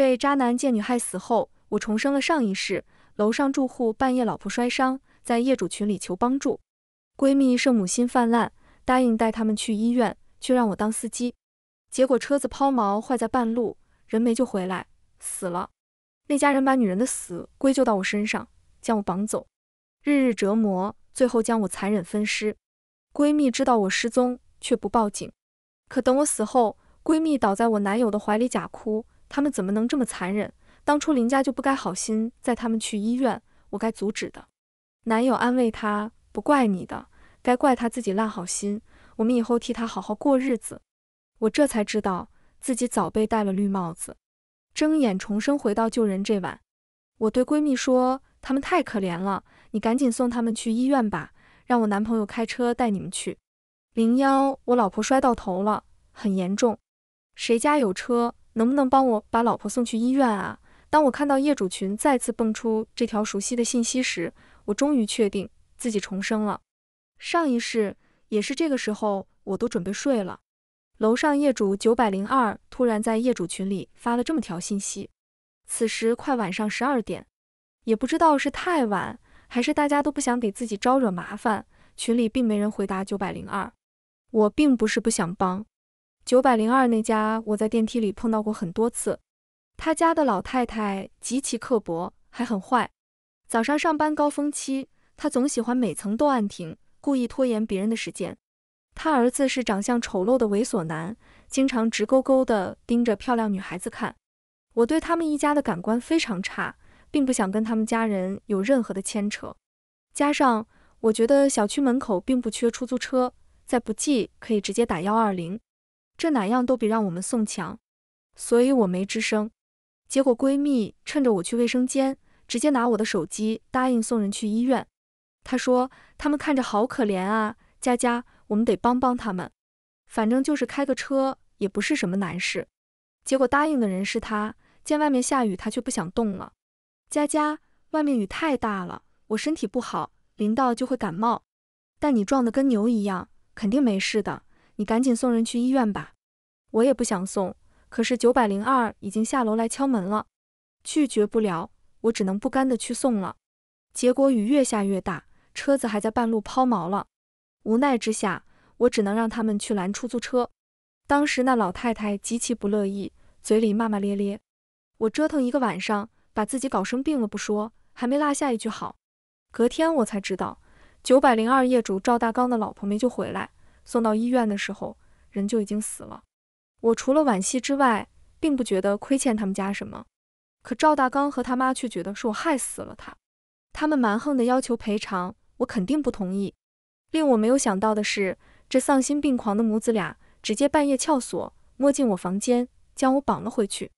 被渣男贱女害死后，我重生了上一世。楼上住户半夜老婆摔伤，在业主群里求帮助，闺蜜圣母心泛滥，答应带他们去医院，却让我当司机。结果车子抛锚坏在半路，人没救回来，死了。那家人把女人的死归咎到我身上，将我绑走，日日折磨，最后将我残忍分尸。闺蜜知道我失踪，却不报警。可等我死后，闺蜜倒在我男友的怀里假哭。他们怎么能这么残忍？当初林家就不该好心载他们去医院，我该阻止的。男友安慰她：“不怪你的，该怪他自己烂好心。我们以后替他好好过日子。”我这才知道自己早被戴了绿帽子。睁眼重生回到救人这晚，我对闺蜜说：“他们太可怜了，你赶紧送他们去医院吧，让我男朋友开车带你们去。”零幺，我老婆摔到头了，很严重，谁家有车？能不能帮我把老婆送去医院啊？当我看到业主群再次蹦出这条熟悉的信息时，我终于确定自己重生了。上一世也是这个时候，我都准备睡了。楼上业主九百零二突然在业主群里发了这么条信息。此时快晚上十二点，也不知道是太晚，还是大家都不想给自己招惹麻烦，群里并没人回答九百零二。我并不是不想帮。九百零二那家，我在电梯里碰到过很多次。他家的老太太极其刻薄，还很坏。早上上班高峰期，他总喜欢每层都按停，故意拖延别人的时间。他儿子是长相丑陋的猥琐男，经常直勾勾地盯着漂亮女孩子看。我对他们一家的感官非常差，并不想跟他们家人有任何的牵扯。加上我觉得小区门口并不缺出租车，再不济可以直接打幺二零。这哪样都比让我们送强，所以我没吱声。结果闺蜜趁着我去卫生间，直接拿我的手机答应送人去医院。她说他们看着好可怜啊，佳佳，我们得帮帮他们。反正就是开个车也不是什么难事。结果答应的人是她，见外面下雨，她却不想动了。佳佳，外面雨太大了，我身体不好，淋到就会感冒。但你壮得跟牛一样，肯定没事的。你赶紧送人去医院吧，我也不想送，可是九百零二已经下楼来敲门了，拒绝不了，我只能不甘的去送了。结果雨越下越大，车子还在半路抛锚了，无奈之下，我只能让他们去拦出租车。当时那老太太极其不乐意，嘴里骂骂咧咧。我折腾一个晚上，把自己搞生病了不说，还没落下一句好。隔天我才知道，九百零二业主赵大刚的老婆没救回来。送到医院的时候，人就已经死了。我除了惋惜之外，并不觉得亏欠他们家什么。可赵大刚和他妈却觉得是我害死了他，他们蛮横的要求赔偿，我肯定不同意。令我没有想到的是，这丧心病狂的母子俩直接半夜撬锁，摸进我房间，将我绑了回去。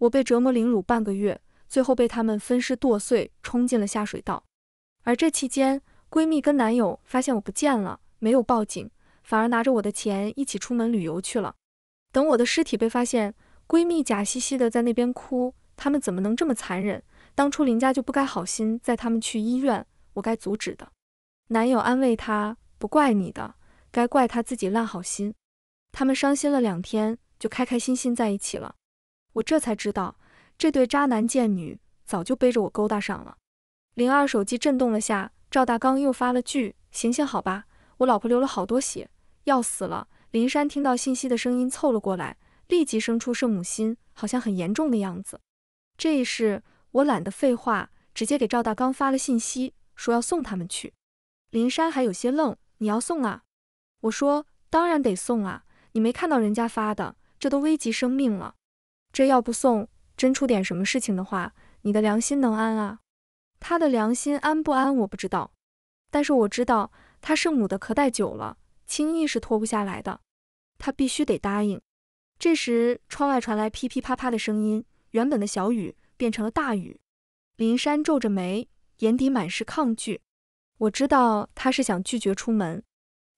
我被折磨凌辱半个月，最后被他们分尸剁碎，冲进了下水道。而这期间，闺蜜跟男友发现我不见了，没有报警。反而拿着我的钱一起出门旅游去了。等我的尸体被发现，闺蜜假兮兮的在那边哭。他们怎么能这么残忍？当初林家就不该好心载他们去医院，我该阻止的。男友安慰她，不怪你的，该怪他自己烂好心。他们伤心了两天，就开开心心在一起了。我这才知道，这对渣男贱女早就背着我勾搭上了。零二手机震动了下，赵大刚又发了句：“行行好吧，我老婆流了好多血。”要死了！林山听到信息的声音凑了过来，立即生出圣母心，好像很严重的样子。这一事我懒得废话，直接给赵大刚发了信息，说要送他们去。林山还有些愣：“你要送啊？”我说：“当然得送啊！你没看到人家发的，这都危及生命了。这要不送，真出点什么事情的话，你的良心能安啊？”他的良心安不安我不知道，但是我知道他圣母的壳戴久了。轻易是脱不下来的，他必须得答应。这时，窗外传来噼噼啪啪的声音，原本的小雨变成了大雨。林山皱着眉，眼底满是抗拒。我知道他是想拒绝出门，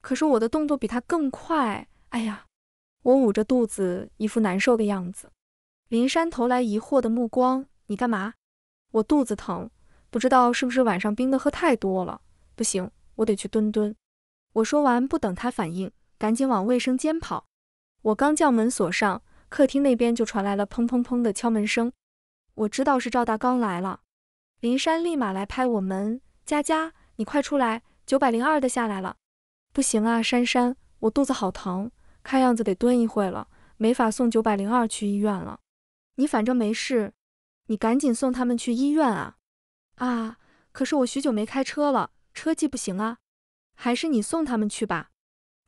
可是我的动作比他更快。哎呀，我捂着肚子，一副难受的样子。林山投来疑惑的目光：“你干嘛？”我肚子疼，不知道是不是晚上冰的喝太多了。不行，我得去蹲蹲。我说完，不等他反应，赶紧往卫生间跑。我刚将门锁上，客厅那边就传来了砰砰砰的敲门声。我知道是赵大刚来了。林珊立马来拍我门：“佳佳，你快出来，九百零二的下来了。”不行啊，珊珊，我肚子好疼，看样子得蹲一会了，没法送九百零二去医院了。你反正没事，你赶紧送他们去医院啊！啊，可是我许久没开车了，车技不行啊。还是你送他们去吧，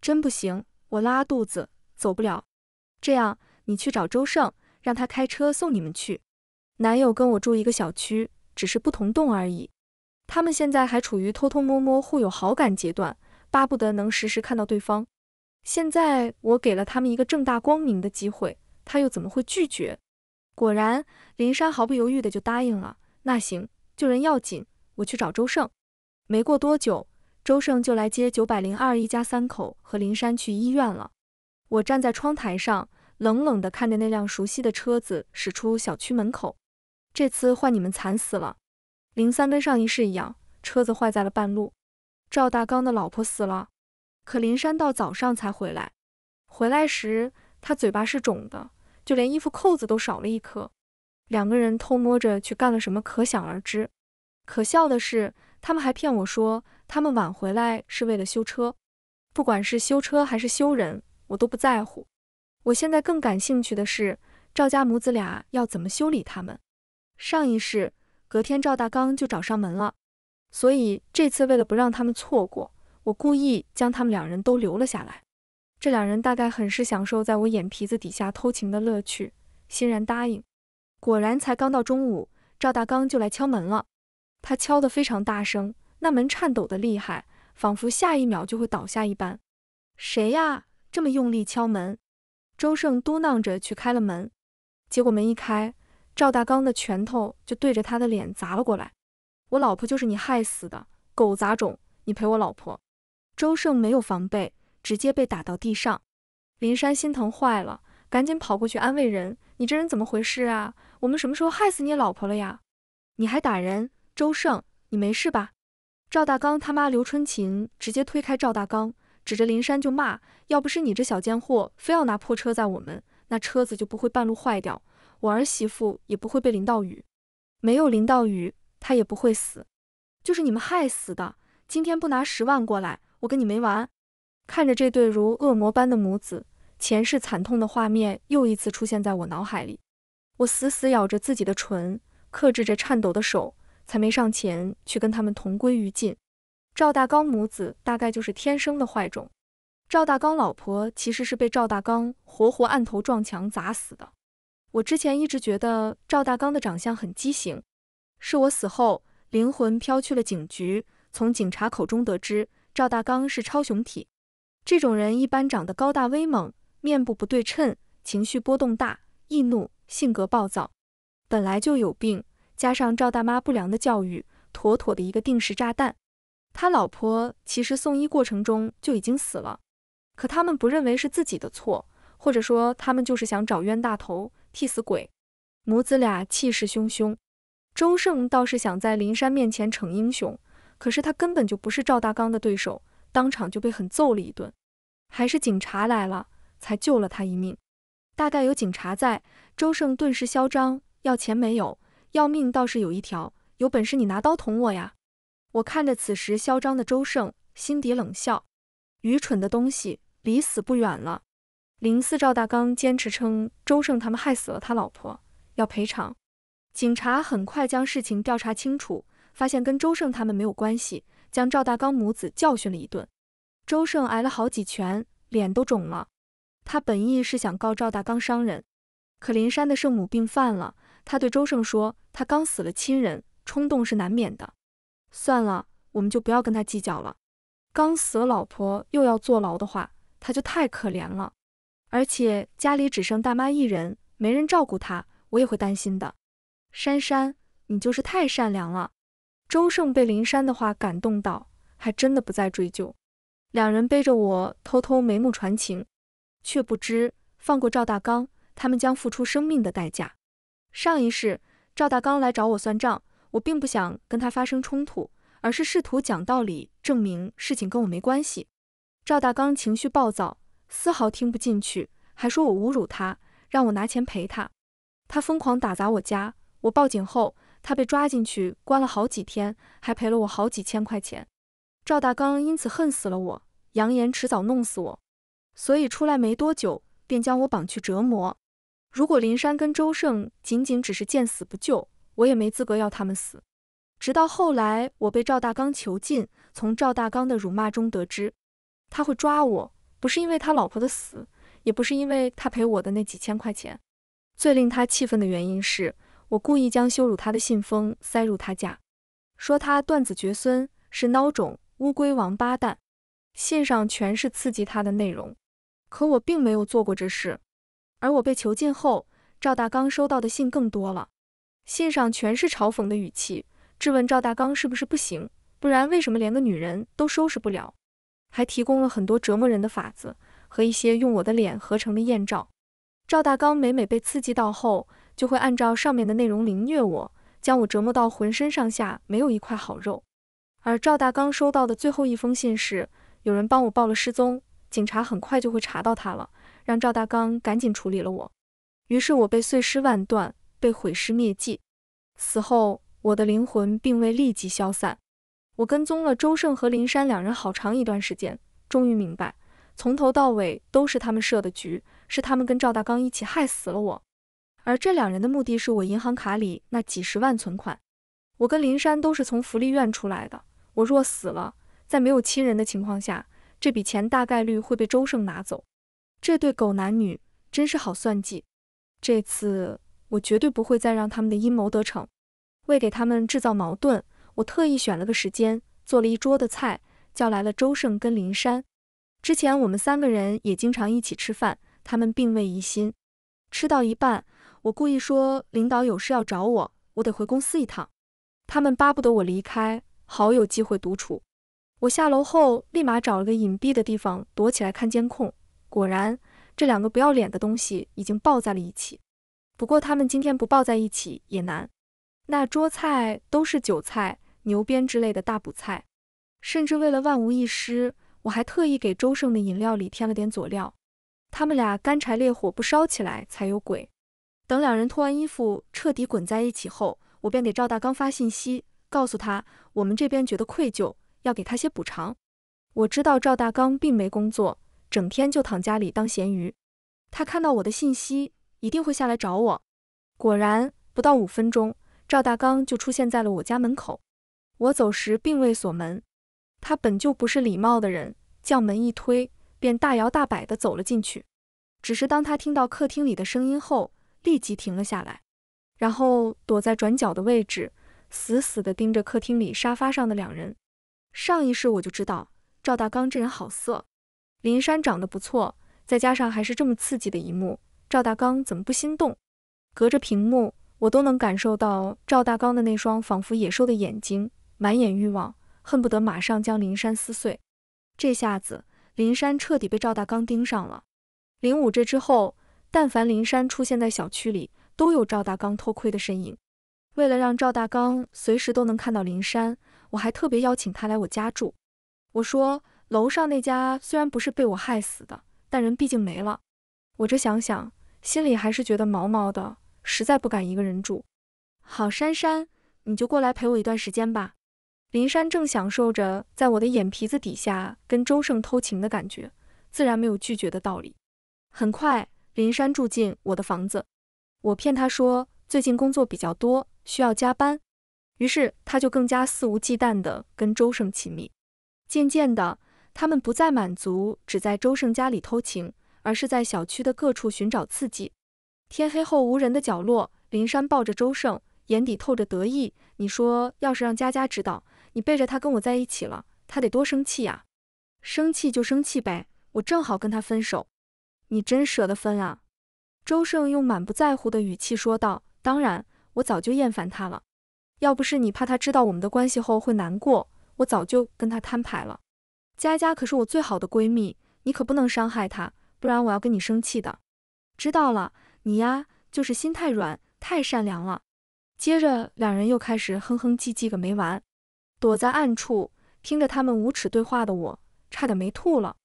真不行，我拉肚子走不了。这样，你去找周胜，让他开车送你们去。男友跟我住一个小区，只是不同栋而已。他们现在还处于偷偷摸摸、互有好感阶段，巴不得能时时看到对方。现在我给了他们一个正大光明的机会，他又怎么会拒绝？果然，林珊毫不犹豫的就答应了。那行，救人要紧，我去找周胜。没过多久。周胜就来接九百零二一家三口和林山去医院了。我站在窗台上，冷冷地看着那辆熟悉的车子驶出小区门口。这次换你们惨死了！林三跟上一世一样，车子坏在了半路。赵大刚的老婆死了，可林山到早上才回来。回来时，他嘴巴是肿的，就连衣服扣子都少了一颗。两个人偷摸着去干了什么，可想而知。可笑的是，他们还骗我说。他们晚回来是为了修车，不管是修车还是修人，我都不在乎。我现在更感兴趣的是赵家母子俩要怎么修理他们。上一世隔天赵大刚就找上门了，所以这次为了不让他们错过，我故意将他们两人都留了下来。这两人大概很是享受在我眼皮子底下偷情的乐趣，欣然答应。果然，才刚到中午，赵大刚就来敲门了，他敲得非常大声。那门颤抖的厉害，仿佛下一秒就会倒下一般。谁呀，这么用力敲门？周胜嘟囔着去开了门，结果门一开，赵大刚的拳头就对着他的脸砸了过来。我老婆就是你害死的，狗杂种！你赔我老婆！周胜没有防备，直接被打到地上。林山心疼坏了，赶紧跑过去安慰人：“你这人怎么回事啊？我们什么时候害死你老婆了呀？你还打人？周胜，你没事吧？”赵大刚他妈刘春琴直接推开赵大刚，指着林山就骂：“要不是你这小贱货非要拿破车载我们，那车子就不会半路坏掉，我儿媳妇也不会被淋到雨，没有淋到雨，她也不会死，就是你们害死的。今天不拿十万过来，我跟你没完！”看着这对如恶魔般的母子，前世惨痛的画面又一次出现在我脑海里，我死死咬着自己的唇，克制着颤抖的手。才没上前去跟他们同归于尽。赵大刚母子大概就是天生的坏种。赵大刚老婆其实是被赵大刚活活按头撞墙砸死的。我之前一直觉得赵大刚的长相很畸形，是我死后灵魂飘去了警局，从警察口中得知赵大刚是超雄体。这种人一般长得高大威猛，面部不对称，情绪波动大，易怒，性格暴躁，本来就有病。加上赵大妈不良的教育，妥妥的一个定时炸弹。他老婆其实送医过程中就已经死了，可他们不认为是自己的错，或者说他们就是想找冤大头替死鬼。母子俩气势汹汹，周胜倒是想在林山面前逞英雄，可是他根本就不是赵大刚的对手，当场就被狠揍了一顿。还是警察来了才救了他一命。大概有警察在，周胜顿时嚣张，要钱没有。要命倒是有一条，有本事你拿刀捅我呀！我看着此时嚣张的周胜，心底冷笑：愚蠢的东西，离死不远了。林四赵大刚坚持称周胜他们害死了他老婆，要赔偿。警察很快将事情调查清楚，发现跟周胜他们没有关系，将赵大刚母子教训了一顿。周胜挨了好几拳，脸都肿了。他本意是想告赵大刚伤人，可林山的圣母病犯了。他对周胜说：“他刚死了亲人，冲动是难免的。算了，我们就不要跟他计较了。刚死了老婆又要坐牢的话，他就太可怜了。而且家里只剩大妈一人，没人照顾他，我也会担心的。”珊珊，你就是太善良了。周胜被林珊的话感动到，还真的不再追究。两人背着我偷偷眉目传情，却不知放过赵大刚，他们将付出生命的代价。上一世，赵大刚来找我算账，我并不想跟他发生冲突，而是试图讲道理，证明事情跟我没关系。赵大刚情绪暴躁，丝毫听不进去，还说我侮辱他，让我拿钱赔他。他疯狂打砸我家，我报警后，他被抓进去关了好几天，还赔了我好几千块钱。赵大刚因此恨死了我，扬言迟早弄死我，所以出来没多久便将我绑去折磨。如果林山跟周胜仅仅只是见死不救，我也没资格要他们死。直到后来，我被赵大刚囚禁，从赵大刚的辱骂中得知，他会抓我不是因为他老婆的死，也不是因为他赔我的那几千块钱。最令他气愤的原因是我故意将羞辱他的信封塞入他家，说他断子绝孙是孬种、乌龟王八蛋，信上全是刺激他的内容。可我并没有做过这事。而我被囚禁后，赵大刚收到的信更多了，信上全是嘲讽的语气，质问赵大刚是不是不行，不然为什么连个女人都收拾不了？还提供了很多折磨人的法子和一些用我的脸合成的艳照。赵大刚每每被刺激到后，就会按照上面的内容凌虐我，将我折磨到浑身上下没有一块好肉。而赵大刚收到的最后一封信是，有人帮我报了失踪，警察很快就会查到他了。让赵大刚赶紧处理了我，于是我被碎尸万段，被毁尸灭迹。死后，我的灵魂并未立即消散。我跟踪了周胜和林山两人好长一段时间，终于明白，从头到尾都是他们设的局，是他们跟赵大刚一起害死了我。而这两人的目的是我银行卡里那几十万存款。我跟林山都是从福利院出来的，我若死了，在没有亲人的情况下，这笔钱大概率会被周胜拿走。这对狗男女真是好算计，这次我绝对不会再让他们的阴谋得逞。为给他们制造矛盾，我特意选了个时间，做了一桌的菜，叫来了周胜跟林山。之前我们三个人也经常一起吃饭，他们并未疑心。吃到一半，我故意说领导有事要找我，我得回公司一趟。他们巴不得我离开，好有机会独处。我下楼后，立马找了个隐蔽的地方躲起来看监控。果然，这两个不要脸的东西已经抱在了一起。不过他们今天不抱在一起也难。那桌菜都是韭菜、牛鞭之类的大补菜，甚至为了万无一失，我还特意给周胜的饮料里添了点佐料。他们俩干柴烈火不烧起来才有鬼。等两人脱完衣服彻底滚在一起后，我便给赵大刚发信息，告诉他我们这边觉得愧疚，要给他些补偿。我知道赵大刚并没工作。整天就躺家里当咸鱼，他看到我的信息一定会下来找我。果然，不到五分钟，赵大刚就出现在了我家门口。我走时并未锁门，他本就不是礼貌的人，将门一推便大摇大摆地走了进去。只是当他听到客厅里的声音后，立即停了下来，然后躲在转角的位置，死死地盯着客厅里沙发上的两人。上一世我就知道赵大刚这人好色。林山长得不错，再加上还是这么刺激的一幕，赵大刚怎么不心动？隔着屏幕，我都能感受到赵大刚的那双仿佛野兽的眼睛，满眼欲望，恨不得马上将林山撕碎。这下子，林山彻底被赵大刚盯上了。零五这之后，但凡林山出现在小区里，都有赵大刚偷窥的身影。为了让赵大刚随时都能看到林山，我还特别邀请他来我家住。我说。楼上那家虽然不是被我害死的，但人毕竟没了。我这想想，心里还是觉得毛毛的，实在不敢一个人住。好，珊珊，你就过来陪我一段时间吧。林珊正享受着在我的眼皮子底下跟周胜偷情的感觉，自然没有拒绝的道理。很快，林珊住进我的房子，我骗她说最近工作比较多，需要加班，于是她就更加肆无忌惮地跟周胜亲密。渐渐的。他们不再满足只在周胜家里偷情，而是在小区的各处寻找刺激。天黑后无人的角落，林珊抱着周胜，眼底透着得意。你说，要是让佳佳知道你背着她跟我在一起了，他得多生气呀？生气就生气呗，我正好跟他分手。你真舍得分啊？周胜用满不在乎的语气说道：“当然，我早就厌烦他了。要不是你怕他知道我们的关系后会难过，我早就跟他摊牌了。”佳佳可是我最好的闺蜜，你可不能伤害她，不然我要跟你生气的。知道了，你呀，就是心太软，太善良了。接着，两人又开始哼哼唧唧个没完。躲在暗处听着他们无耻对话的我，差点没吐了。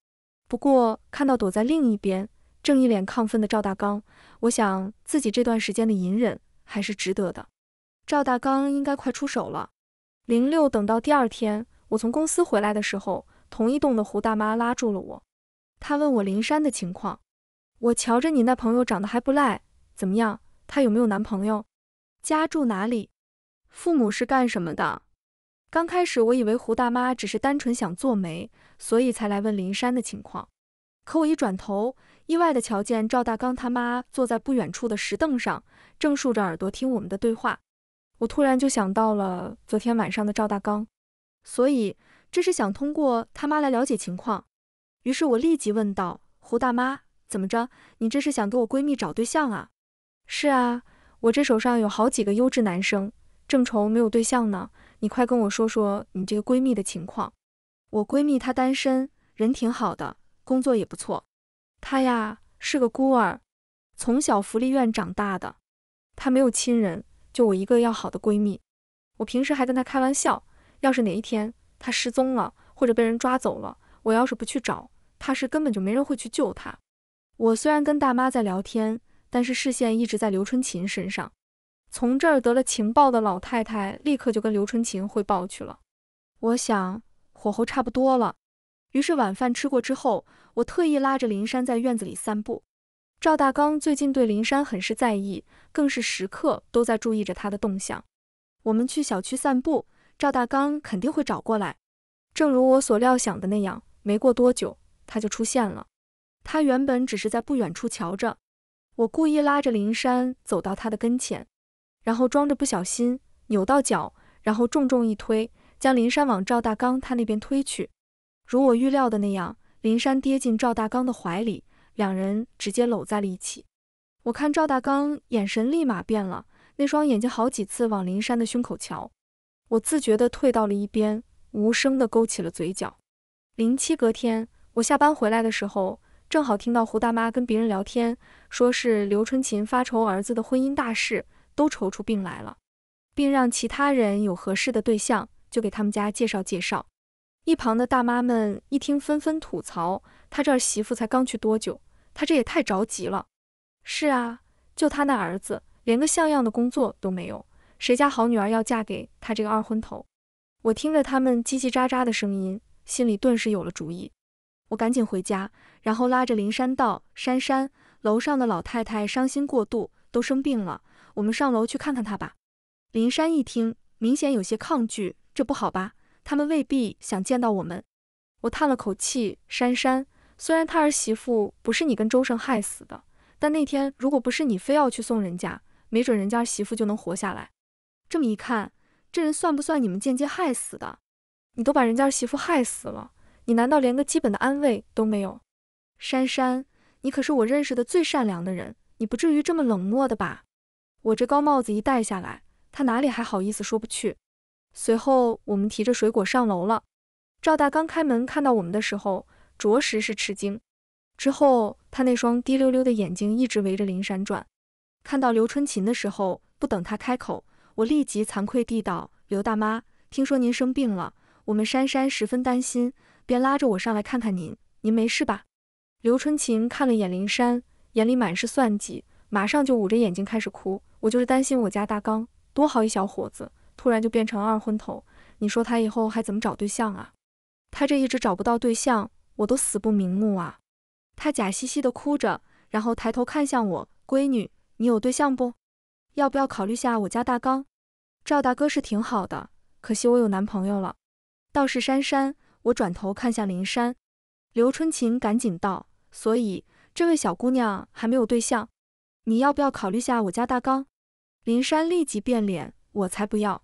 不过看到躲在另一边正一脸亢奋的赵大刚，我想自己这段时间的隐忍还是值得的。赵大刚应该快出手了。零六，等到第二天我从公司回来的时候。同一栋的胡大妈拉住了我，她问我林山的情况。我瞧着你那朋友长得还不赖，怎么样？他有没有男朋友？家住哪里？父母是干什么的？刚开始我以为胡大妈只是单纯想做媒，所以才来问林山的情况。可我一转头，意外的瞧见赵大刚他妈坐在不远处的石凳上，正竖着耳朵听我们的对话。我突然就想到了昨天晚上的赵大刚，所以。这是想通过他妈来了解情况，于是我立即问道：“胡大妈，怎么着？你这是想给我闺蜜找对象啊？”“是啊，我这手上有好几个优质男生，正愁没有对象呢。你快跟我说说你这个闺蜜的情况。”“我闺蜜她单身，人挺好的，工作也不错。她呀是个孤儿，从小福利院长大的，她没有亲人，就我一个要好的闺蜜。我平时还跟她开玩笑，要是哪一天……”他失踪了，或者被人抓走了。我要是不去找，怕是根本就没人会去救他。我虽然跟大妈在聊天，但是视线一直在刘春琴身上。从这儿得了情报的老太太立刻就跟刘春琴汇报去了。我想火候差不多了，于是晚饭吃过之后，我特意拉着林珊在院子里散步。赵大刚最近对林珊很是在意，更是时刻都在注意着她的动向。我们去小区散步。赵大刚肯定会找过来，正如我所料想的那样，没过多久他就出现了。他原本只是在不远处瞧着，我故意拉着林珊走到他的跟前，然后装着不小心扭到脚，然后重重一推，将林珊往赵大刚他那边推去。如我预料的那样，林珊跌进赵大刚的怀里，两人直接搂在了一起。我看赵大刚眼神立马变了，那双眼睛好几次往林珊的胸口瞧。我自觉地退到了一边，无声地勾起了嘴角。零七隔天，我下班回来的时候，正好听到胡大妈跟别人聊天，说是刘春琴发愁儿子的婚姻大事，都愁出病来了，并让其他人有合适的对象就给他们家介绍介绍。一旁的大妈们一听，纷纷吐槽：“他这儿媳妇才刚去多久？他这也太着急了。”“是啊，就他那儿子，连个像样的工作都没有。”谁家好女儿要嫁给他这个二婚头？我听着他们叽叽喳喳的声音，心里顿时有了主意。我赶紧回家，然后拉着林珊道：“珊珊，楼上的老太太伤心过度，都生病了，我们上楼去看看她吧。”林珊一听，明显有些抗拒，这不好吧？他们未必想见到我们。我叹了口气：“珊珊，虽然他儿媳妇不是你跟周胜害死的，但那天如果不是你非要去送人家，没准人家媳妇就能活下来。”这么一看，这人算不算你们间接害死的？你都把人家媳妇害死了，你难道连个基本的安慰都没有？珊珊，你可是我认识的最善良的人，你不至于这么冷漠的吧？我这高帽子一戴下来，他哪里还好意思说不去？随后我们提着水果上楼了。赵大刚开门看到我们的时候，着实是吃惊。之后他那双滴溜溜的眼睛一直围着林珊转，看到刘春琴的时候，不等他开口。我立即惭愧地道：“刘大妈，听说您生病了，我们珊珊十分担心，便拉着我上来看看您。您没事吧？”刘春琴看了眼林珊，眼里满是算计，马上就捂着眼睛开始哭：“我就是担心我家大刚，多好一小伙子，突然就变成二婚头，你说他以后还怎么找对象啊？他这一直找不到对象，我都死不瞑目啊！”她假兮兮的哭着，然后抬头看向我：“闺女，你有对象不？要不要考虑下我家大刚？”赵大哥是挺好的，可惜我有男朋友了。倒是珊珊，我转头看向林珊。刘春琴赶紧道，所以这位小姑娘还没有对象，你要不要考虑下我家大刚？林珊立即变脸，我才不要。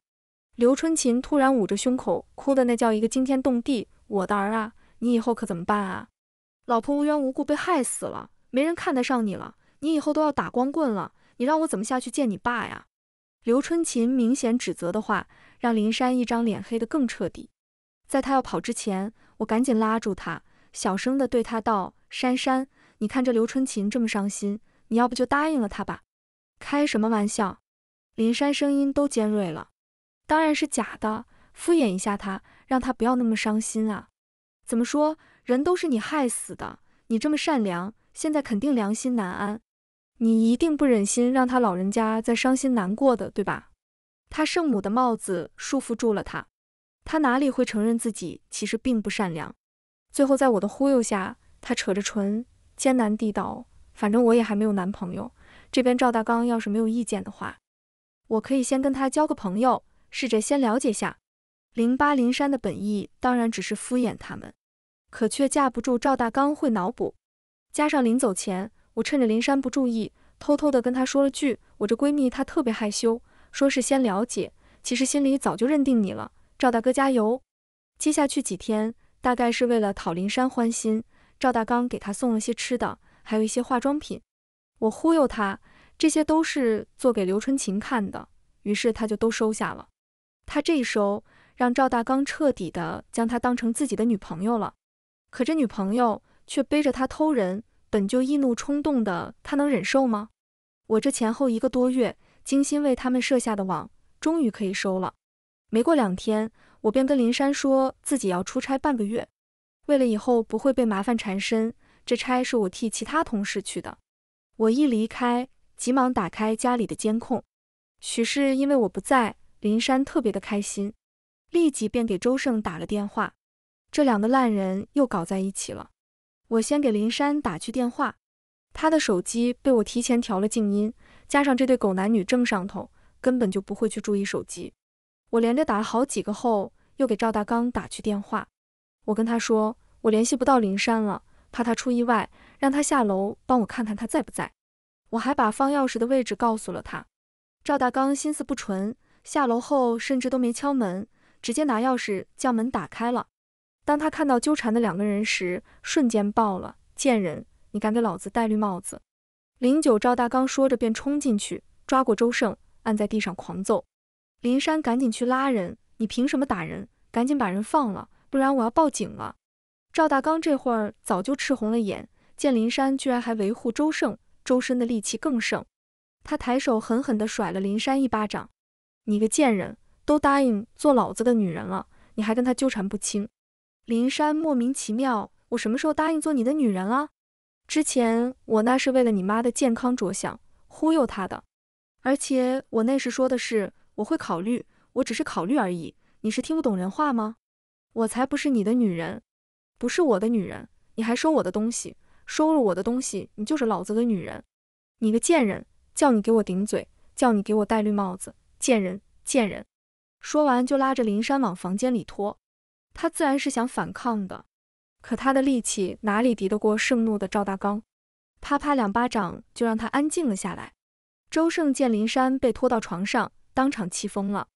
刘春琴突然捂着胸口，哭的那叫一个惊天动地。我的儿啊，你以后可怎么办啊？老婆无缘无故被害死了，没人看得上你了，你以后都要打光棍了，你让我怎么下去见你爸呀？刘春琴明显指责的话，让林珊一张脸黑得更彻底。在她要跑之前，我赶紧拉住她，小声地对她道：“珊珊，你看这刘春琴这么伤心，你要不就答应了她吧？”开什么玩笑！林珊声音都尖锐了。当然是假的，敷衍一下她，让她不要那么伤心啊。怎么说，人都是你害死的，你这么善良，现在肯定良心难安。你一定不忍心让他老人家再伤心难过的，对吧？他圣母的帽子束缚住了他，他哪里会承认自己其实并不善良？最后在我的忽悠下，他扯着唇艰难地道：“反正我也还没有男朋友，这边赵大刚要是没有意见的话，我可以先跟他交个朋友，试着先了解下。”林八林山的本意当然只是敷衍他们，可却架不住赵大刚会脑补，加上临走前。我趁着林珊不注意，偷偷的跟她说了句：“我这闺蜜她特别害羞，说是先了解，其实心里早就认定你了。”赵大哥加油！接下去几天，大概是为了讨林珊欢心，赵大刚给她送了些吃的，还有一些化妆品。我忽悠她，这些都是做给刘春琴看的，于是她就都收下了。她这一收，让赵大刚彻底的将她当成自己的女朋友了。可这女朋友却背着她偷人。本就易怒冲动的他能忍受吗？我这前后一个多月精心为他们设下的网，终于可以收了。没过两天，我便跟林珊说自己要出差半个月，为了以后不会被麻烦缠身，这差是我替其他同事去的。我一离开，急忙打开家里的监控。许是因为我不在，林珊特别的开心，立即便给周胜打了电话。这两个烂人又搞在一起了。我先给林珊打去电话，她的手机被我提前调了静音，加上这对狗男女正上头，根本就不会去注意手机。我连着打了好几个后，又给赵大刚打去电话。我跟他说，我联系不到林珊了，怕他出意外，让他下楼帮我看看他在不在。我还把放钥匙的位置告诉了他。赵大刚心思不纯，下楼后甚至都没敲门，直接拿钥匙将门打开了。当他看到纠缠的两个人时，瞬间爆了。贱人，你敢给老子戴绿帽子！零九赵大刚说着便冲进去，抓过周胜按在地上狂揍。林山赶紧去拉人，你凭什么打人？赶紧把人放了，不然我要报警了。赵大刚这会儿早就赤红了眼，见林山居然还维护周胜，周身的力气更盛。他抬手狠狠地甩了林山一巴掌。你个贱人，都答应做老子的女人了，你还跟他纠缠不清！林山莫名其妙，我什么时候答应做你的女人了？之前我那是为了你妈的健康着想，忽悠她的。而且我那时说的是我会考虑，我只是考虑而已。你是听不懂人话吗？我才不是你的女人，不是我的女人，你还收我的东西，收了我的东西，你就是老子的女人。你个贱人，叫你给我顶嘴，叫你给我戴绿帽子，贱人，贱人！说完就拉着林山往房间里拖。他自然是想反抗的，可他的力气哪里敌得过盛怒的赵大刚？啪啪两巴掌就让他安静了下来。周胜见林山被拖到床上，当场气疯了，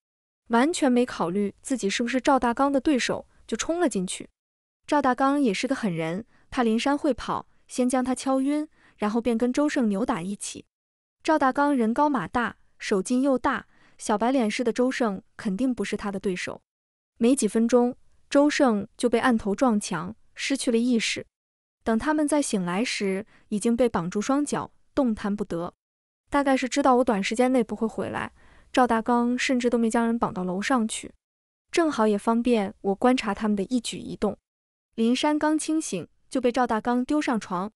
完全没考虑自己是不是赵大刚的对手，就冲了进去。赵大刚也是个狠人，怕林山会跑，先将他敲晕，然后便跟周胜扭打一起。赵大刚人高马大，手劲又大，小白脸似的周胜肯定不是他的对手。没几分钟。周胜就被按头撞墙，失去了意识。等他们再醒来时，已经被绑住双脚，动弹不得。大概是知道我短时间内不会回来，赵大刚甚至都没将人绑到楼上去，正好也方便我观察他们的一举一动。林山刚清醒就被赵大刚丢上床，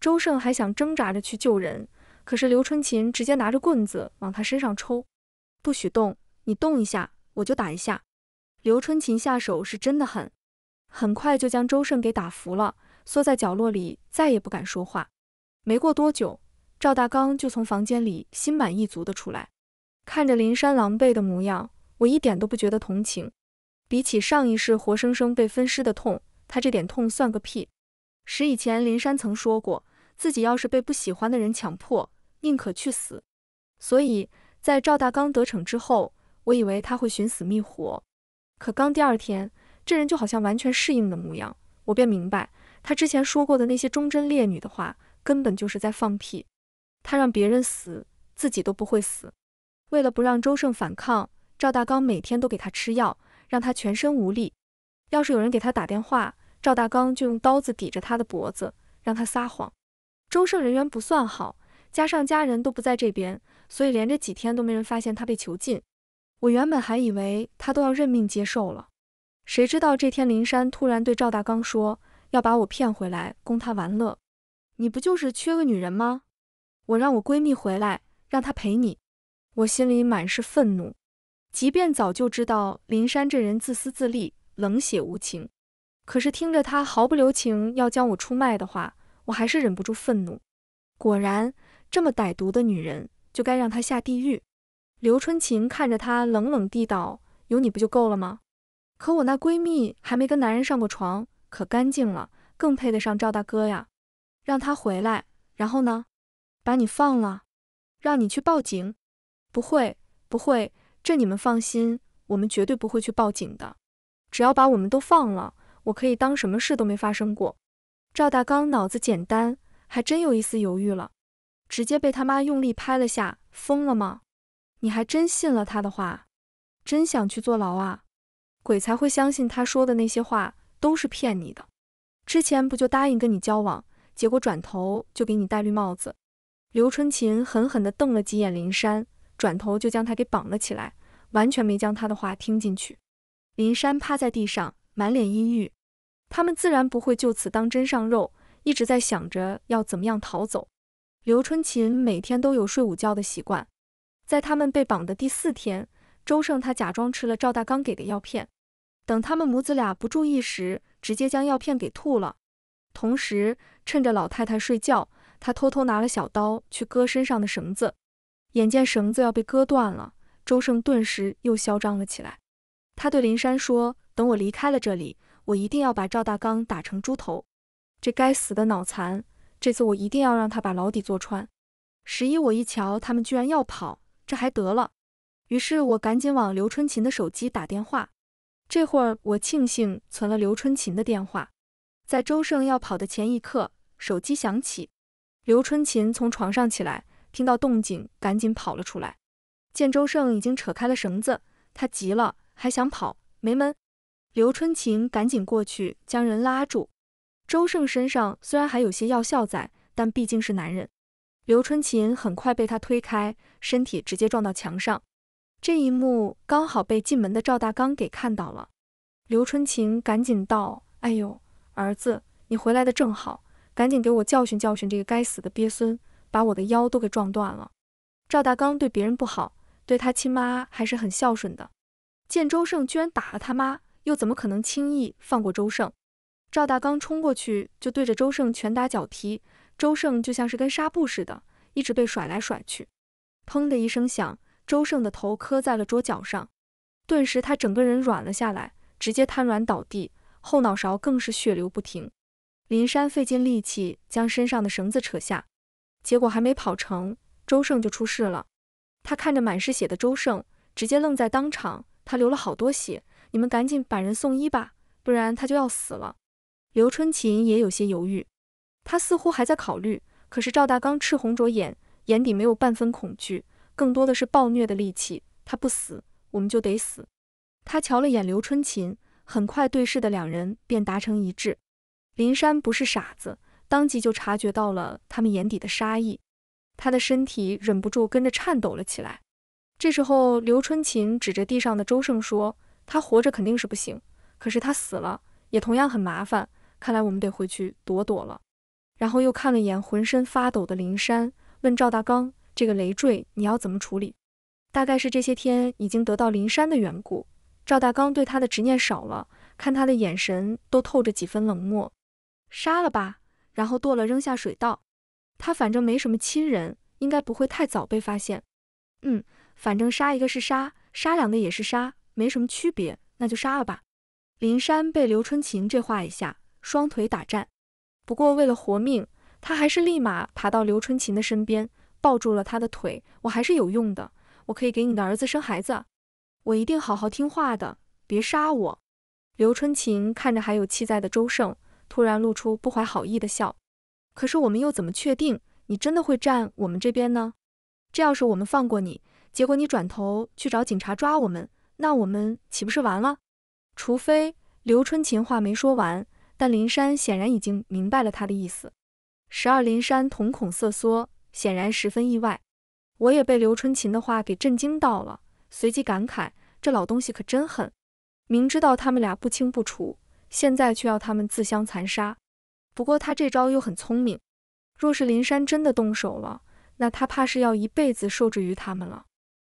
周胜还想挣扎着去救人，可是刘春琴直接拿着棍子往他身上抽，不许动，你动一下我就打一下。刘春琴下手是真的狠，很快就将周胜给打服了，缩在角落里，再也不敢说话。没过多久，赵大刚就从房间里心满意足地出来，看着林山狼狈的模样，我一点都不觉得同情。比起上一世活生生被分尸的痛，他这点痛算个屁。十以前，林山曾说过，自己要是被不喜欢的人强迫，宁可去死。所以在赵大刚得逞之后，我以为他会寻死觅活。可刚第二天，这人就好像完全适应的模样，我便明白他之前说过的那些忠贞烈女的话，根本就是在放屁。他让别人死，自己都不会死。为了不让周胜反抗，赵大刚每天都给他吃药，让他全身无力。要是有人给他打电话，赵大刚就用刀子抵着他的脖子，让他撒谎。周胜人缘不算好，加上家人都不在这边，所以连着几天都没人发现他被囚禁。我原本还以为他都要认命接受了，谁知道这天林山突然对赵大刚说要把我骗回来供他玩乐。你不就是缺个女人吗？我让我闺蜜回来，让她陪你。我心里满是愤怒，即便早就知道林山这人自私自利、冷血无情，可是听着他毫不留情要将我出卖的话，我还是忍不住愤怒。果然，这么歹毒的女人就该让她下地狱。刘春琴看着他，冷冷地道：“有你不就够了吗？可我那闺蜜还没跟男人上过床，可干净了，更配得上赵大哥呀。让他回来，然后呢？把你放了，让你去报警？不会，不会，这你们放心，我们绝对不会去报警的。只要把我们都放了，我可以当什么事都没发生过。”赵大刚脑子简单，还真有一丝犹豫了，直接被他妈用力拍了下，疯了吗？你还真信了他的话，真想去坐牢啊？鬼才会相信他说的那些话都是骗你的。之前不就答应跟你交往，结果转头就给你戴绿帽子。刘春琴狠狠地瞪了几眼林山，转头就将他给绑了起来，完全没将他的话听进去。林山趴在地上，满脸阴郁。他们自然不会就此当真上肉，一直在想着要怎么样逃走。刘春琴每天都有睡午觉的习惯。在他们被绑的第四天，周胜他假装吃了赵大刚给的药片，等他们母子俩不注意时，直接将药片给吐了。同时，趁着老太太睡觉，他偷偷拿了小刀去割身上的绳子。眼见绳子要被割断了，周胜顿时又嚣张了起来。他对林山说：“等我离开了这里，我一定要把赵大刚打成猪头。这该死的脑残，这次我一定要让他把牢底坐穿。”十一，我一瞧，他们居然要跑。这还得了！于是我赶紧往刘春琴的手机打电话。这会儿我庆幸存了刘春琴的电话。在周胜要跑的前一刻，手机响起。刘春琴从床上起来，听到动静，赶紧跑了出来。见周胜已经扯开了绳子，他急了，还想跑，没门！刘春琴赶紧过去将人拉住。周胜身上虽然还有些药效在，但毕竟是男人。刘春琴很快被他推开，身体直接撞到墙上。这一幕刚好被进门的赵大刚给看到了。刘春琴赶紧道：“哎呦，儿子，你回来的正好，赶紧给我教训教训这个该死的鳖孙，把我的腰都给撞断了。”赵大刚对别人不好，对他亲妈还是很孝顺的。见周胜居然打了他妈，又怎么可能轻易放过周胜？赵大刚冲过去就对着周胜拳打脚踢。周胜就像是跟纱布似的，一直被甩来甩去。砰的一声响，周胜的头磕在了桌角上，顿时他整个人软了下来，直接瘫软倒地，后脑勺更是血流不停。林山费尽力气将身上的绳子扯下，结果还没跑成，周胜就出事了。他看着满是血的周胜，直接愣在当场。他流了好多血，你们赶紧把人送医吧，不然他就要死了。刘春琴也有些犹豫。他似乎还在考虑，可是赵大刚赤红着眼，眼底没有半分恐惧，更多的是暴虐的戾气。他不死，我们就得死。他瞧了眼刘春琴，很快对视的两人便达成一致。林山不是傻子，当即就察觉到了他们眼底的杀意，他的身体忍不住跟着颤抖了起来。这时候，刘春琴指着地上的周胜说：“他活着肯定是不行，可是他死了也同样很麻烦。看来我们得回去躲躲了。”然后又看了眼浑身发抖的林山，问赵大刚：“这个累赘你要怎么处理？”大概是这些天已经得到林山的缘故，赵大刚对他的执念少了，看他的眼神都透着几分冷漠。杀了吧，然后剁了扔下水道。他反正没什么亲人，应该不会太早被发现。嗯，反正杀一个是杀，杀两个也是杀，没什么区别，那就杀了吧。林山被刘春琴这话一下，双腿打颤。不过为了活命，他还是立马爬到刘春琴的身边，抱住了她的腿。我还是有用的，我可以给你的儿子生孩子。我一定好好听话的，别杀我。刘春琴看着还有气在的周胜，突然露出不怀好意的笑。可是我们又怎么确定你真的会站我们这边呢？这要是我们放过你，结果你转头去找警察抓我们，那我们岂不是完了？除非刘春琴话没说完。但林山显然已经明白了他的意思。十二林山瞳孔瑟缩，显然十分意外。我也被刘春琴的话给震惊到了，随即感慨：这老东西可真狠，明知道他们俩不清不楚，现在却要他们自相残杀。不过他这招又很聪明，若是林山真的动手了，那他怕是要一辈子受制于他们了。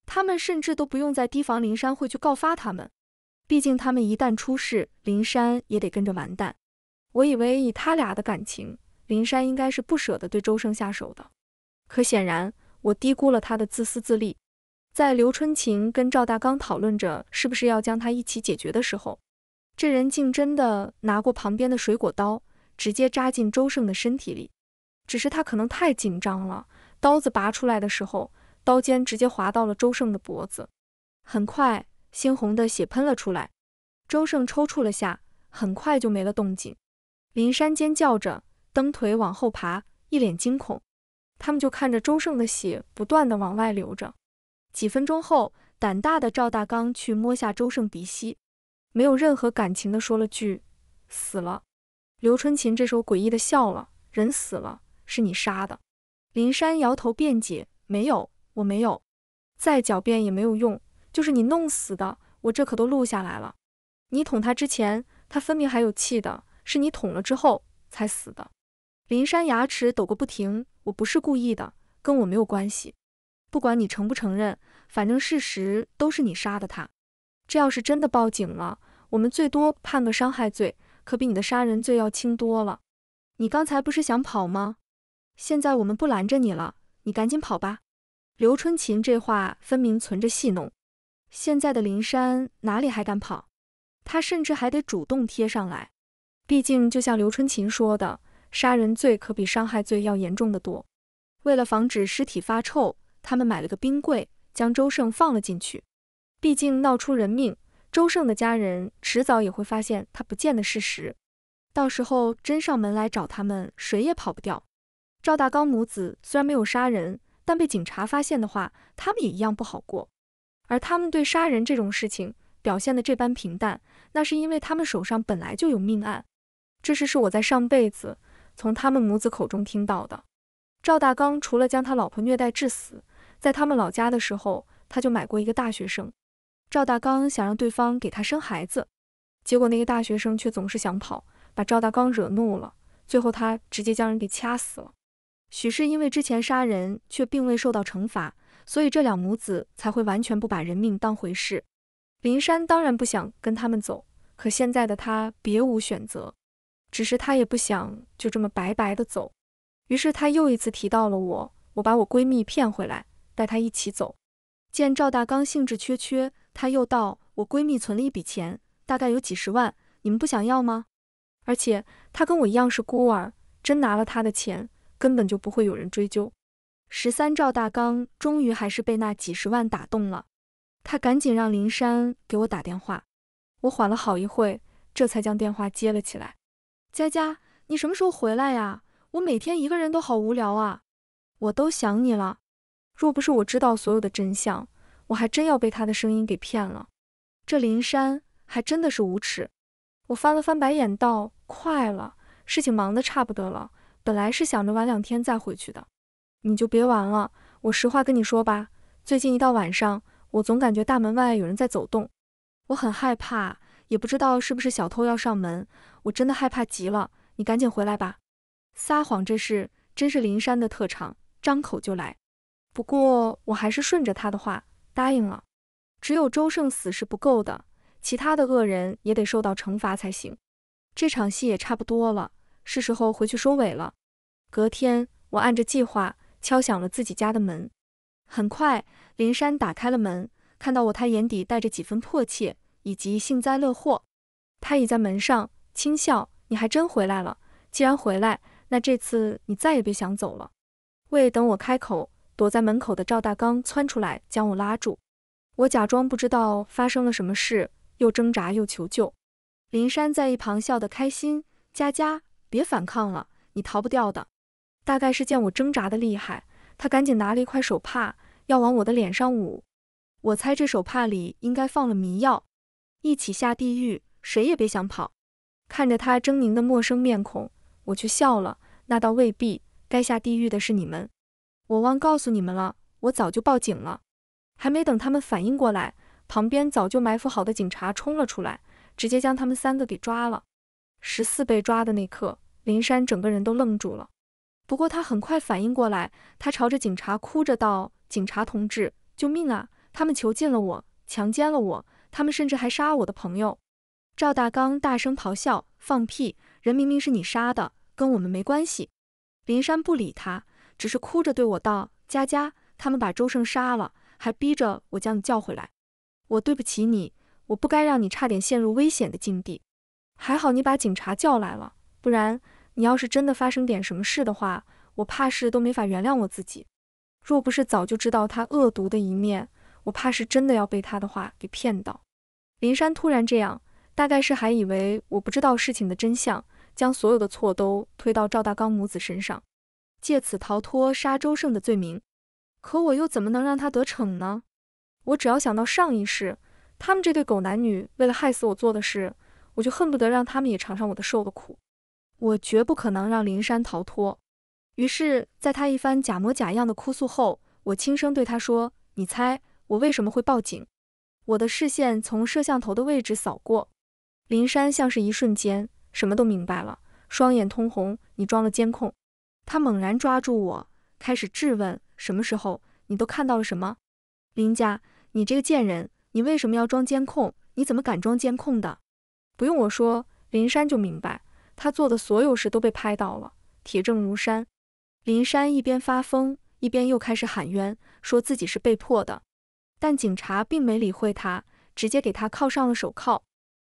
他们甚至都不用再提防林山会去告发他们，毕竟他们一旦出事，林山也得跟着完蛋。我以为以他俩的感情，林山应该是不舍得对周胜下手的。可显然，我低估了他的自私自利。在刘春琴跟赵大刚讨论着是不是要将他一起解决的时候，这人竟真的拿过旁边的水果刀，直接扎进周胜的身体里。只是他可能太紧张了，刀子拔出来的时候，刀尖直接划到了周胜的脖子。很快，猩红的血喷了出来。周胜抽搐了下，很快就没了动静。林山尖叫着，蹬腿往后爬，一脸惊恐。他们就看着周胜的血不断的往外流着。几分钟后，胆大的赵大刚去摸下周胜鼻息，没有任何感情的说了句：“死了。”刘春琴这时候诡异的笑了：“人死了，是你杀的。”林山摇头辩解：“没有，我没有。”再狡辩也没有用，就是你弄死的。我这可都录下来了。你捅他之前，他分明还有气的。是你捅了之后才死的，林山牙齿抖个不停。我不是故意的，跟我没有关系。不管你承不承认，反正事实都是你杀的他。这要是真的报警了，我们最多判个伤害罪，可比你的杀人罪要轻多了。你刚才不是想跑吗？现在我们不拦着你了，你赶紧跑吧。刘春琴这话分明存着戏弄。现在的林山哪里还敢跑？他甚至还得主动贴上来。毕竟，就像刘春琴说的，杀人罪可比伤害罪要严重的多。为了防止尸体发臭，他们买了个冰柜，将周胜放了进去。毕竟闹出人命，周胜的家人迟早也会发现他不见的事实。到时候真上门来找他们，谁也跑不掉。赵大刚母子虽然没有杀人，但被警察发现的话，他们也一样不好过。而他们对杀人这种事情表现的这般平淡，那是因为他们手上本来就有命案。这事是我在上辈子从他们母子口中听到的。赵大刚除了将他老婆虐待致死，在他们老家的时候，他就买过一个大学生。赵大刚想让对方给他生孩子，结果那个大学生却总是想跑，把赵大刚惹怒了，最后他直接将人给掐死了。许是因为之前杀人却并未受到惩罚，所以这两母子才会完全不把人命当回事。林山当然不想跟他们走，可现在的他别无选择。只是他也不想就这么白白的走，于是他又一次提到了我。我把我闺蜜骗回来，带她一起走。见赵大刚兴致缺缺，他又道：“我闺蜜存了一笔钱，大概有几十万，你们不想要吗？而且她跟我一样是孤儿，真拿了他的钱，根本就不会有人追究。”十三赵大刚终于还是被那几十万打动了，他赶紧让林山给我打电话。我缓了好一会，这才将电话接了起来。佳佳，你什么时候回来呀？我每天一个人都好无聊啊，我都想你了。若不是我知道所有的真相，我还真要被他的声音给骗了。这林山还真的是无耻！我翻了翻白眼道：“快了，事情忙得差不多了。本来是想着晚两天再回去的，你就别玩了。我实话跟你说吧，最近一到晚上，我总感觉大门外有人在走动，我很害怕。”也不知道是不是小偷要上门，我真的害怕极了。你赶紧回来吧！撒谎这事真是林山的特长，张口就来。不过我还是顺着他的话答应了。只有周胜死是不够的，其他的恶人也得受到惩罚才行。这场戏也差不多了，是时候回去收尾了。隔天，我按着计划敲响了自己家的门。很快，林山打开了门，看到我，他眼底带着几分迫切。以及幸灾乐祸，他倚在门上轻笑：“你还真回来了。既然回来，那这次你再也别想走了。”未等我开口，躲在门口的赵大刚窜出来将我拉住。我假装不知道发生了什么事，又挣扎又求救。林珊在一旁笑得开心：“佳佳，别反抗了，你逃不掉的。”大概是见我挣扎的厉害，他赶紧拿了一块手帕要往我的脸上捂。我猜这手帕里应该放了迷药。一起下地狱，谁也别想跑。看着他狰狞的陌生面孔，我却笑了。那倒未必，该下地狱的是你们。我忘告诉你们了，我早就报警了。还没等他们反应过来，旁边早就埋伏好的警察冲了出来，直接将他们三个给抓了。十四被抓的那刻，林山整个人都愣住了。不过他很快反应过来，他朝着警察哭着道：“警察同志，救命啊！他们囚禁了我，强奸了我。”他们甚至还杀我的朋友，赵大刚大声咆哮：“放屁！人明明是你杀的，跟我们没关系。”林山不理他，只是哭着对我道：“佳佳，他们把周胜杀了，还逼着我将你叫回来。我对不起你，我不该让你差点陷入危险的境地。还好你把警察叫来了，不然你要是真的发生点什么事的话，我怕是都没法原谅我自己。若不是早就知道他恶毒的一面……”我怕是真的要被他的话给骗到。林山突然这样，大概是还以为我不知道事情的真相，将所有的错都推到赵大刚母子身上，借此逃脱杀周胜的罪名。可我又怎么能让他得逞呢？我只要想到上一世他们这对狗男女为了害死我做的事，我就恨不得让他们也尝尝我的受的苦。我绝不可能让林山逃脱。于是，在他一番假模假样的哭诉后，我轻声对他说：“你猜。”我为什么会报警？我的视线从摄像头的位置扫过，林山像是一瞬间什么都明白了，双眼通红。你装了监控！他猛然抓住我，开始质问：什么时候？你都看到了什么？林家，你这个贱人，你为什么要装监控？你怎么敢装监控的？不用我说，林山就明白，他做的所有事都被拍到了，铁证如山。林山一边发疯，一边又开始喊冤，说自己是被迫的。但警察并没理会他，直接给他铐上了手铐。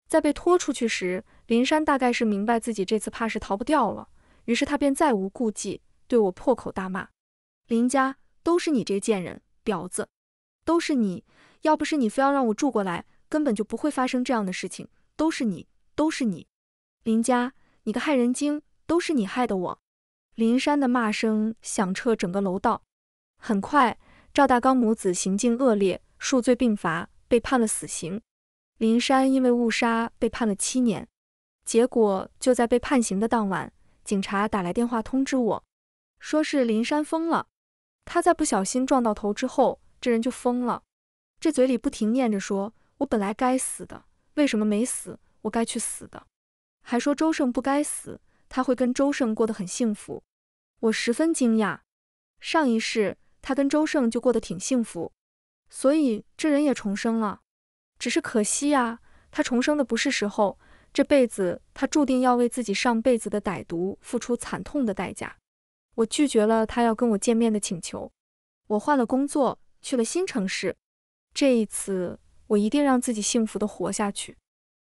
在被拖出去时，林山大概是明白自己这次怕是逃不掉了，于是他便再无顾忌，对我破口大骂：“林家都是你这贱人婊子，都是你！要不是你非要让我住过来，根本就不会发生这样的事情。都是你，都是你，林家你个害人精，都是你害的我！”林山的骂声响彻整个楼道。很快。赵大刚母子行径恶劣，数罪并罚，被判了死刑。林山因为误杀被判了七年。结果就在被判刑的当晚，警察打来电话通知我，说是林山疯了。他在不小心撞到头之后，这人就疯了。这嘴里不停念着说：“我本来该死的，为什么没死？我该去死的。”还说周胜不该死，他会跟周胜过得很幸福。我十分惊讶，上一世。他跟周胜就过得挺幸福，所以这人也重生了。只是可惜呀，他重生的不是时候，这辈子他注定要为自己上辈子的歹毒付出惨痛的代价。我拒绝了他要跟我见面的请求，我换了工作，去了新城市。这一次，我一定让自己幸福的活下去。